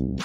Kripto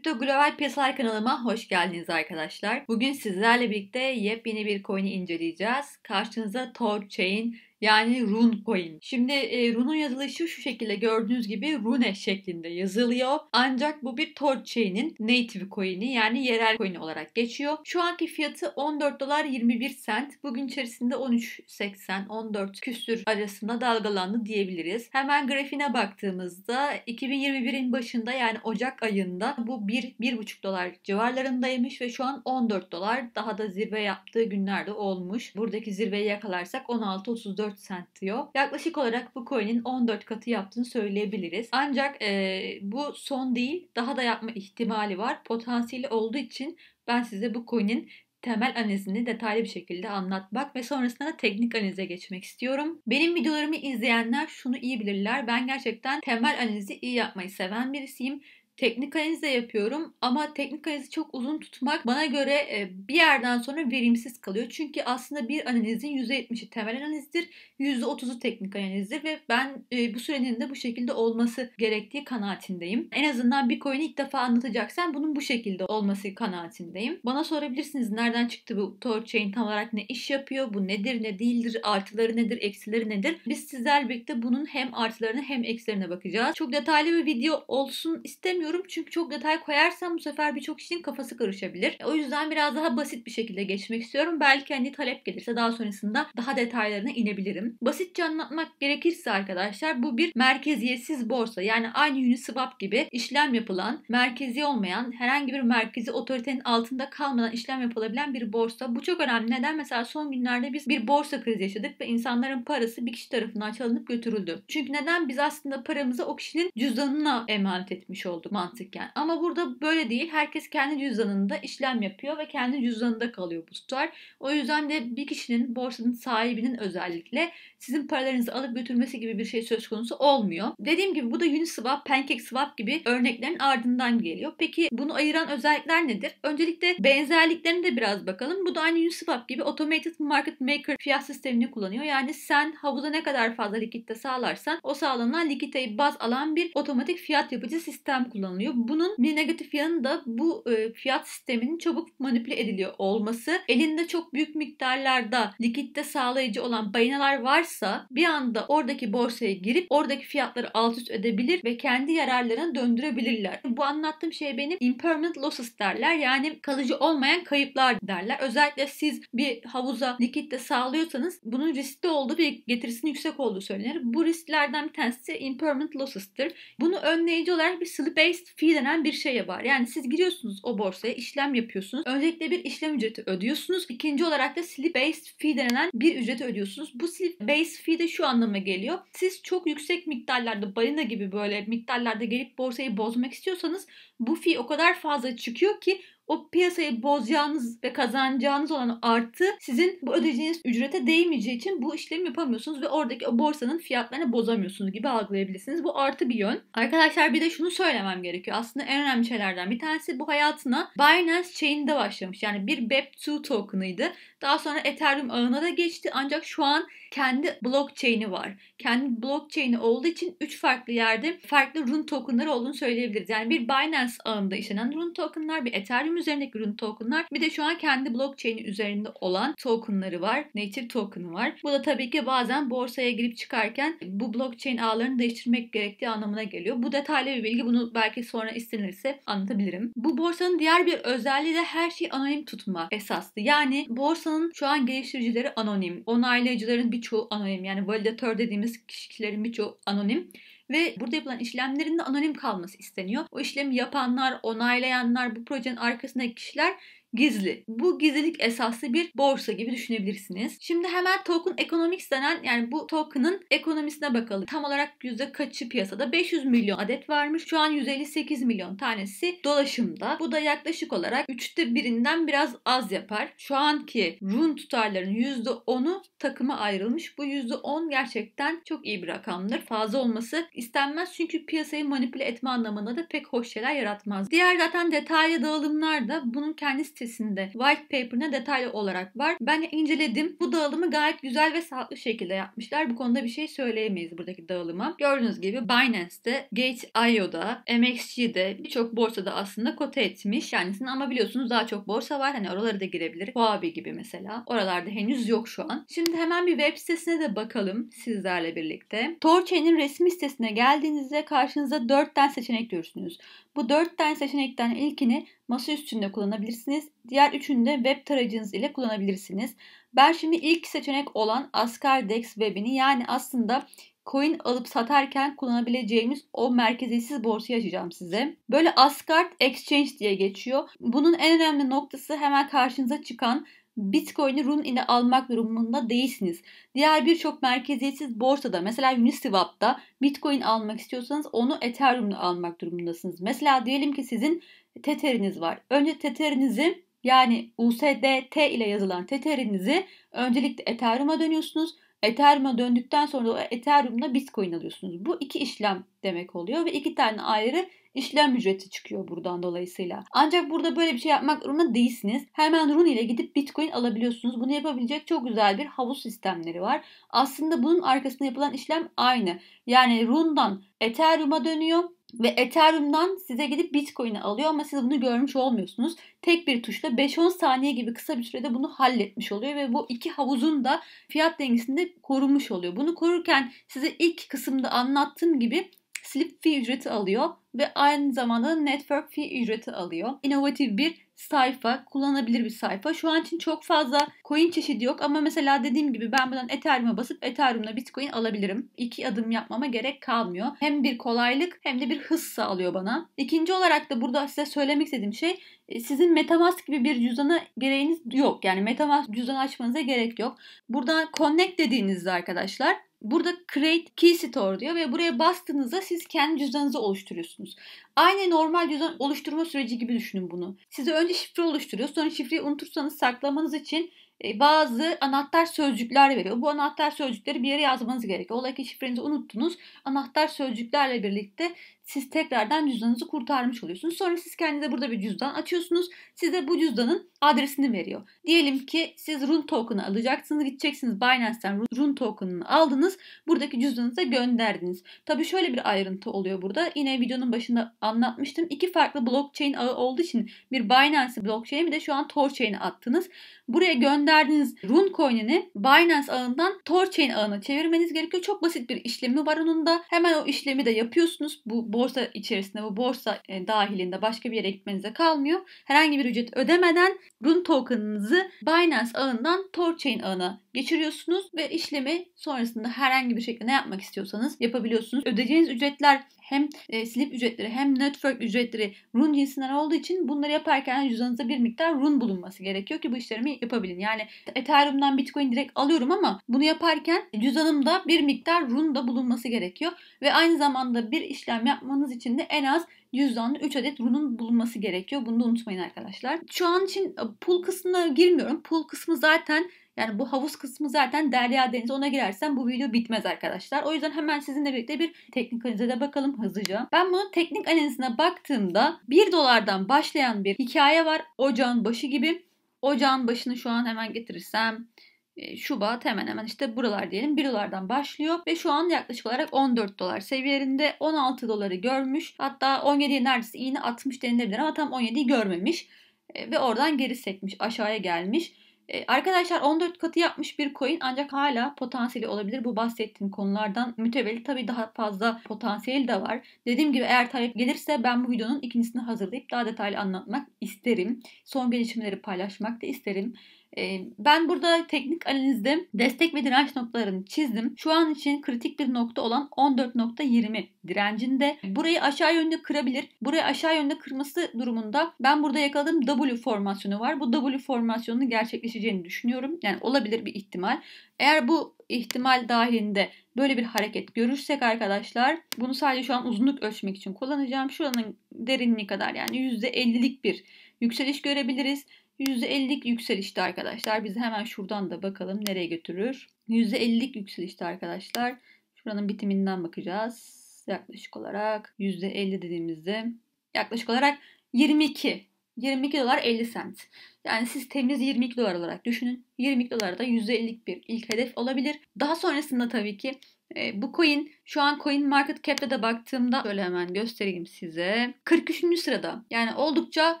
Global Piyasalar kanalıma hoş geldiniz arkadaşlar. Bugün sizlerle birlikte yepyeni bir coin'i inceleyeceğiz. Karşınıza Chain. Yani Rune Coin. Şimdi e, Rune'un yazılışı şu şekilde gördüğünüz gibi Rune şeklinde yazılıyor. Ancak bu bir Torchain'in native coin'i yani yerel coin olarak geçiyor. Şu anki fiyatı 14 dolar 21 sent. Bugün içerisinde 13.80 14 küsür arasında dalgalandı diyebiliriz. Hemen grafiğine baktığımızda 2021'in başında yani Ocak ayında bu 1 1.5 dolar civarlarındaymış ve şu an 14 dolar daha da zirve yaptığı günlerde olmuş. Buradaki zirveyi yakalarsak 16.34 14 sent diyor. Yaklaşık olarak bu coin'in 14 katı yaptığını söyleyebiliriz. Ancak e, bu son değil daha da yapma ihtimali var. Potansiyeli olduğu için ben size bu coin'in temel analizini detaylı bir şekilde anlatmak ve sonrasında da teknik analize geçmek istiyorum. Benim videolarımı izleyenler şunu iyi bilirler. Ben gerçekten temel analizi iyi yapmayı seven birisiyim teknik analiz de yapıyorum ama teknik analizi çok uzun tutmak bana göre e, bir yerden sonra verimsiz kalıyor. Çünkü aslında bir analizin %70'i temel analizdir, %30'u teknik analizdir ve ben e, bu sürenin de bu şekilde olması gerektiği kanaatindeyim. En azından bir coin'i ilk defa anlatacaksan bunun bu şekilde olması kanaatindeyim. Bana sorabilirsiniz nereden çıktı bu Torchain tam olarak ne iş yapıyor, bu nedir ne değildir, artıları nedir, eksileri nedir? Biz sizlerle birlikte bunun hem artılarını hem eksilerine bakacağız. Çok detaylı bir video olsun istemiyorum istemiyorum çünkü çok detay koyarsam bu sefer birçok kişinin kafası karışabilir. O yüzden biraz daha basit bir şekilde geçmek istiyorum. Belki hani talep gelirse daha sonrasında daha detaylarına inebilirim. Basitçe anlatmak gerekirse arkadaşlar bu bir merkeziyetsiz borsa. Yani aynı Uniswap gibi işlem yapılan, merkezi olmayan, herhangi bir merkezi otoritenin altında kalmadan işlem yapılabilen bir borsa. Bu çok önemli. Neden? Mesela son günlerde biz bir borsa krizi yaşadık ve insanların parası bir kişi tarafından çalınıp götürüldü. Çünkü neden? Biz aslında paramızı o kişinin cüzdanına emanet etmiş olduk mantıken. Ama burada böyle değil. Herkes kendi cüzdanında işlem yapıyor ve kendi cüzdanında kalıyor bu tutar. O yüzden de bir kişinin borsanın sahibinin özellikle sizin paralarınızı alıp götürmesi gibi bir şey söz konusu olmuyor. Dediğim gibi bu da Uniswap, PancakeSwap gibi örneklerin ardından geliyor. Peki bunu ayıran özellikler nedir? Öncelikle benzerliklerine de biraz bakalım. Bu da aynı Uniswap gibi Automated Market Maker fiyat sistemini kullanıyor. Yani sen havuza ne kadar fazla likitte sağlarsan o sağlanan likiteyi baz alan bir otomatik fiyat yapıcı sistem kullanıyor kullanılıyor. Bunun bir negatif yanı da bu e, fiyat sisteminin çabuk manipüle ediliyor olması. Elinde çok büyük miktarlarda likitte sağlayıcı olan balinalar varsa bir anda oradaki borsaya girip oradaki fiyatları alt üst edebilir ve kendi yararlarına döndürebilirler. Bu anlattığım şey benim impermanent losses derler. Yani kalıcı olmayan kayıplar derler. Özellikle siz bir havuza likitte sağlıyorsanız bunun riskli olduğu bir getirisinin yüksek olduğu söylenir. Bu risklerden bir tanesi impermanent losses'tır. Bunu önleyici olarak bir slippage List fee denen bir şey var. Yani siz giriyorsunuz o borsaya işlem yapıyorsunuz. Öncelikle bir işlem ücreti ödüyorsunuz. İkinci olarak da slip based fee denen bir ücreti ödüyorsunuz. Bu slip based fee de şu anlama geliyor. Siz çok yüksek miktarlarda balina gibi böyle miktarlarda gelip borsayı bozmak istiyorsanız bu fee o kadar fazla çıkıyor ki o piyasayı bozacağınız ve kazanacağınız olan artı sizin bu ödeyeceğiniz ücrete değmeyeceği için bu işlemi yapamıyorsunuz ve oradaki o borsanın fiyatlarını bozamıyorsunuz gibi algılayabilirsiniz. Bu artı bir yön. Arkadaşlar bir de şunu söylemem gerekiyor. Aslında en önemli şeylerden bir tanesi bu hayatına Binance Chain'de başlamış. Yani bir BEP2 token'ıydı. Daha sonra Ethereum ağına da geçti. Ancak şu an kendi blockchain'i var. Kendi blockchain'i olduğu için 3 farklı yerde farklı run token'ları olduğunu söyleyebiliriz. Yani bir Binance ağında işlenen run token'lar, bir Ethereum üzerindeki run token'lar, bir de şu an kendi blockchain'i üzerinde olan token'ları var. Native token'ı var. Bu da tabii ki bazen borsaya girip çıkarken bu blockchain ağlarını değiştirmek gerektiği anlamına geliyor. Bu detaylı bir bilgi. Bunu belki sonra istenirse anlatabilirim. Bu borsanın diğer bir özelliği de her şeyi anonim tutma esaslı. Yani borsanın şu an geliştiricileri anonim. Onaylayıcıların bir birçoğu anonim. Yani validatör dediğimiz kişilerin birçoğu anonim. Ve burada yapılan işlemlerin de anonim kalması isteniyor. O işlemi yapanlar, onaylayanlar, bu projenin arkasındaki kişiler gizli. Bu gizlilik esaslı bir borsa gibi düşünebilirsiniz. Şimdi hemen token economics denen yani bu token'ın ekonomisine bakalım. Tam olarak yüzde kaçı piyasada? 500 milyon adet varmış. Şu an 158 milyon tanesi dolaşımda. Bu da yaklaşık olarak üçte birinden biraz az yapar. Şu anki run tutarların yüzde %10'u takıma ayrılmış. Bu yüzde %10 gerçekten çok iyi bir rakamdır. Fazla olması istenmez çünkü piyasayı manipüle etme anlamında da pek hoş şeyler yaratmaz. Diğer zaten detaylı dağılımlar da bunun kendisi sitesinde white paper'ına detaylı olarak var. Ben inceledim. Bu dağılımı gayet güzel ve sağlıklı şekilde yapmışlar. Bu konuda bir şey söyleyemeyiz buradaki dağılıma. Gördüğünüz gibi Binance'de, Gate.io'da, MXG'de birçok borsada aslında kote etmiş. Yani ama biliyorsunuz daha çok borsa var. Hani oraları da girebilir. Huobi gibi mesela. Oralarda henüz yok şu an. Şimdi hemen bir web sitesine de bakalım sizlerle birlikte. Torchain'in resmi sitesine geldiğinizde karşınıza 4 seçenek görürsünüz. Bu 4 tane seçenekten ilkini masa üstünde kullanabilirsiniz. Diğer üçünü de web tarayıcınız ile kullanabilirsiniz. Ben şimdi ilk seçenek olan Ascardex webini yani aslında coin alıp satarken kullanabileceğimiz o merkeziyetsiz borsayı açacağım size. Böyle Asgard Exchange diye geçiyor. Bunun en önemli noktası hemen karşınıza çıkan Bitcoin'i RUN ile almak durumunda değilsiniz. Diğer birçok merkeziyetsiz borsada mesela Uniswap'ta Bitcoin almak istiyorsanız onu Ethereum'da almak durumundasınız. Mesela diyelim ki sizin Tether'iniz var. Önce Tether'inizi yani USDT ile yazılan Tether'inizi öncelikle Ethereum'a dönüyorsunuz. Ethereum'a döndükten sonra Ethereum'da Bitcoin alıyorsunuz. Bu iki işlem demek oluyor ve iki tane ayrı işlem ücreti çıkıyor buradan dolayısıyla. Ancak burada böyle bir şey yapmak zorunda değilsiniz. Hemen Rune ile gidip Bitcoin alabiliyorsunuz. Bunu yapabilecek çok güzel bir havuz sistemleri var. Aslında bunun arkasında yapılan işlem aynı. Yani Rune'dan Ethereum'a dönüyor ve Ethereum'dan size gidip Bitcoin'i alıyor ama siz bunu görmüş olmuyorsunuz. Tek bir tuşla 5-10 saniye gibi kısa bir sürede bunu halletmiş oluyor ve bu iki havuzun da fiyat dengesinde korunmuş oluyor. Bunu korurken size ilk kısımda anlattığım gibi slip fee ücreti alıyor ve aynı zamanda network fee ücreti alıyor. İnovatif bir sayfa, kullanılabilir bir sayfa. Şu an için çok fazla coin çeşidi yok ama mesela dediğim gibi ben buradan Ethereum'a basıp Ethereum'da Bitcoin alabilirim. İki adım yapmama gerek kalmıyor. Hem bir kolaylık hem de bir hız sağlıyor bana. İkinci olarak da burada size söylemek istediğim şey e, sizin Metamask gibi bir cüzdana gereğiniz yok. Yani Metamask cüzdan açmanıza gerek yok. Burada connect dediğinizde arkadaşlar Burada Create Key Store diyor ve buraya bastığınızda siz kendi cüzdanınızı oluşturuyorsunuz. Aynı normal cüzdan oluşturma süreci gibi düşünün bunu. Size önce şifre oluşturuyor. Sonra şifreyi unutursanız saklamanız için e, bazı anahtar sözcükler veriyor. Bu anahtar sözcükleri bir yere yazmanız gerekiyor. Ola ki şifrenizi unuttunuz. Anahtar sözcüklerle birlikte siz tekrardan cüzdanınızı kurtarmış oluyorsunuz. Sonra siz kendinize burada bir cüzdan açıyorsunuz. Size bu cüzdanın adresini veriyor. Diyelim ki siz RUN token'ı alacaksınız. Gideceksiniz Binance'ten RUN token'ını aldınız. Buradaki cüzdanınıza gönderdiniz. Tabii şöyle bir ayrıntı oluyor burada. Yine videonun başında anlatmıştım. İki farklı blockchain ağı olduğu için bir Binance blockchain'i bir de şu an Torchain'i attınız. Buraya gönderdiğiniz RUN coin'ini Binance ağından Torchain ağına çevirmeniz gerekiyor. Çok basit bir işlemi var onun da. Hemen o işlemi de yapıyorsunuz. Bu, bu borsa içerisinde bu borsa e, dahilinde başka bir yere gitmenize kalmıyor. Herhangi bir ücret ödemeden RUN token'ınızı Binance ağından Torchain ağına geçiriyorsunuz ve işlemi sonrasında herhangi bir şekilde ne yapmak istiyorsanız yapabiliyorsunuz. Ödeyeceğiniz ücretler hem e, slip ücretleri hem network ücretleri run cinsinden olduğu için bunları yaparken cüzdanınızda bir miktar run bulunması gerekiyor ki bu işlerimi yapabilin. Yani Ethereum'dan Bitcoin direkt alıyorum ama bunu yaparken cüzdanımda bir miktar run da bulunması gerekiyor ve aynı zamanda bir işlem yapmanız için de en az cüzdanlı 3 adet runun bulunması gerekiyor. Bunu da unutmayın arkadaşlar. Şu an için pool kısmına girmiyorum. Pool kısmı zaten yani bu havuz kısmı zaten derya deniz ona girersem bu video bitmez arkadaşlar. O yüzden hemen sizinle birlikte bir teknik analize de bakalım hızlıca. Ben bunun teknik analizine baktığımda 1 dolardan başlayan bir hikaye var. Ocağın başı gibi. Ocağın başını şu an hemen getirirsem e, Şubat hemen hemen işte buralar diyelim 1 dolardan başlıyor ve şu an yaklaşık olarak 14 dolar seviyelerinde 16 doları görmüş hatta 17'ye neredeyse iğne atmış denilebilir ama tam 17'yi görmemiş e, ve oradan geri sekmiş aşağıya gelmiş. E, arkadaşlar 14 katı yapmış bir coin ancak hala potansiyeli olabilir. Bu bahsettiğim konulardan mütevelli tabii daha fazla potansiyeli de var. Dediğim gibi eğer talep gelirse ben bu videonun ikincisini hazırlayıp daha detaylı anlatmak isterim. Son gelişmeleri paylaşmak da isterim. Ee, ben burada teknik analizde destek ve direnç noktalarını çizdim. Şu an için kritik bir nokta olan 14.20 direncinde. Burayı aşağı yönde kırabilir. Burayı aşağı yönde kırması durumunda ben burada yakaladığım W formasyonu var. Bu W formasyonunun gerçekleşeceğini düşünüyorum. Yani olabilir bir ihtimal. Eğer bu ihtimal dahilinde böyle bir hareket görürsek arkadaşlar bunu sadece şu an uzunluk ölçmek için kullanacağım. Şuranın derinliği kadar yani %50'lik bir yükseliş görebiliriz. %50'lik yükselişte arkadaşlar. Biz hemen şuradan da bakalım nereye götürür. %50'lik yükselişte arkadaşlar. Şuranın bitiminden bakacağız. Yaklaşık olarak %50 dediğimizde yaklaşık olarak 22 22 dolar 50 cent. Yani siz temiz 22 dolar olarak düşünün. 22 dolar da %50'lik bir ilk hedef olabilir. Daha sonrasında tabii ki e, bu coin şu an coin market cap'te de baktığımda şöyle hemen göstereyim size. 43. sırada. Yani oldukça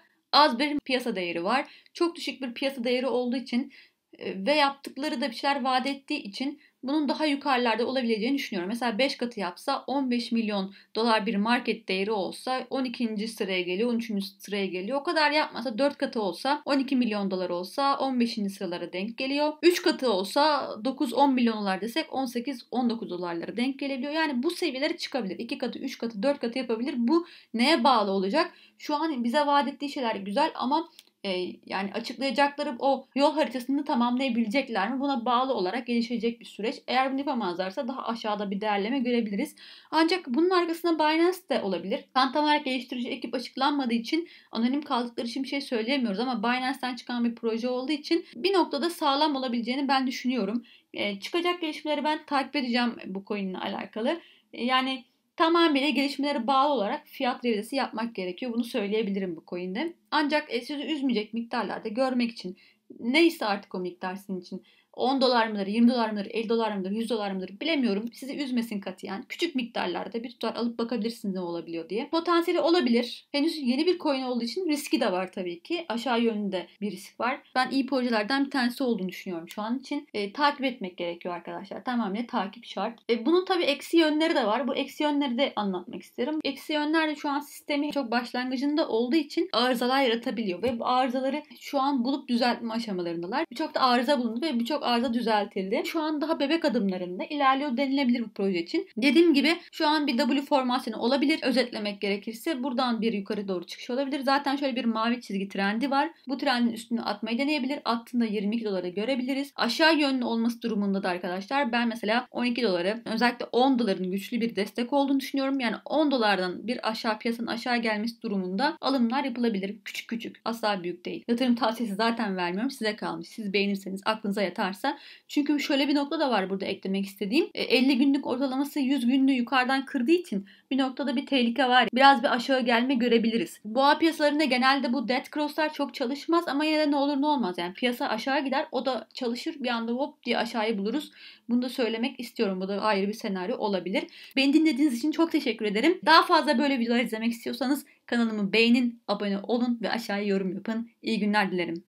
az bir piyasa değeri var. Çok düşük bir piyasa değeri olduğu için e, ve yaptıkları da bir şeyler vaat ettiği için bunun daha yukarılarda olabileceğini düşünüyorum. Mesela 5 katı yapsa 15 milyon dolar bir market değeri olsa 12. sıraya geliyor, 13. sıraya geliyor. O kadar yapmasa 4 katı olsa 12 milyon dolar olsa 15. sıralara denk geliyor. 3 katı olsa 9-10 milyon dolar desek 18-19 dolarlara denk gelebiliyor. Yani bu seviyelere çıkabilir. 2 katı, 3 katı, 4 katı yapabilir. Bu neye bağlı olacak? Şu an bize vaat ettiği şeyler güzel ama e, yani açıklayacakları o yol haritasını tamamlayabilecekler mi? Buna bağlı olarak gelişecek bir süreç. Eğer bunu yapamazlarsa daha aşağıda bir değerleme görebiliriz. Ancak bunun arkasında Binance de olabilir. Tam olarak geliştirici ekip açıklanmadığı için anonim kaldıkları için bir şey söyleyemiyoruz ama Binance'ten çıkan bir proje olduğu için bir noktada sağlam olabileceğini ben düşünüyorum. E, çıkacak gelişmeleri ben takip edeceğim bu coin'le alakalı. E, yani Tamamıyla gelişmelere bağlı olarak fiyat revizesi yapmak gerekiyor. Bunu söyleyebilirim bu coin'de. Ancak e, sizi üzmeyecek miktarlarda görmek için neyse artık o miktar sizin için 10 dolar mıdır, 20 dolar mıdır, 50 dolar mıdır, 100 dolar mıdır bilemiyorum. Sizi üzmesin yani Küçük miktarlarda bir tutar alıp bakabilirsiniz ne olabiliyor diye. Potansiyeli olabilir. Henüz yeni bir coin olduğu için riski de var tabii ki. Aşağı yönünde bir risk var. Ben iyi projelerden bir tanesi olduğunu düşünüyorum şu an için. E, takip etmek gerekiyor arkadaşlar. Tamamen takip şart. E, bunun tabii eksi yönleri de var. Bu eksi yönleri de anlatmak isterim. Eksi yönler de şu an sistemi çok başlangıcında olduğu için arızalar yaratabiliyor ve bu arızaları şu an bulup düzeltme aşamalarındalar. Birçok da arıza bulundu ve birçok arıza düzeltildi. Şu an daha bebek adımlarında ilerliyor denilebilir bu proje için. Dediğim gibi şu an bir W formasyonu olabilir. Özetlemek gerekirse buradan bir yukarı doğru çıkış olabilir. Zaten şöyle bir mavi çizgi trendi var. Bu trendin üstünü atmayı deneyebilir. Altında 22 dolara görebiliriz. Aşağı yönlü olması durumunda da arkadaşlar ben mesela 12 doları özellikle 10 doların güçlü bir destek olduğunu düşünüyorum. Yani 10 dolardan bir aşağı piyasanın aşağı gelmesi durumunda alımlar yapılabilir. Küçük küçük. Asla büyük değil. Yatırım tavsiyesi zaten vermiyorum. Size kalmış. Siz beğenirseniz aklınıza yatar varsa. Çünkü şöyle bir nokta da var burada eklemek istediğim. 50 e, günlük ortalaması 100 günlü yukarıdan kırdığı için bir noktada bir tehlike var. Biraz bir aşağı gelme görebiliriz. Boğa piyasalarında genelde bu dead cross'lar çok çalışmaz ama yine de ne olur ne olmaz. Yani piyasa aşağı gider o da çalışır bir anda hop diye aşağıya buluruz. Bunu da söylemek istiyorum. Bu da ayrı bir senaryo olabilir. Beni dinlediğiniz için çok teşekkür ederim. Daha fazla böyle videolar izlemek istiyorsanız kanalımı beğenin, abone olun ve aşağıya yorum yapın. İyi günler dilerim.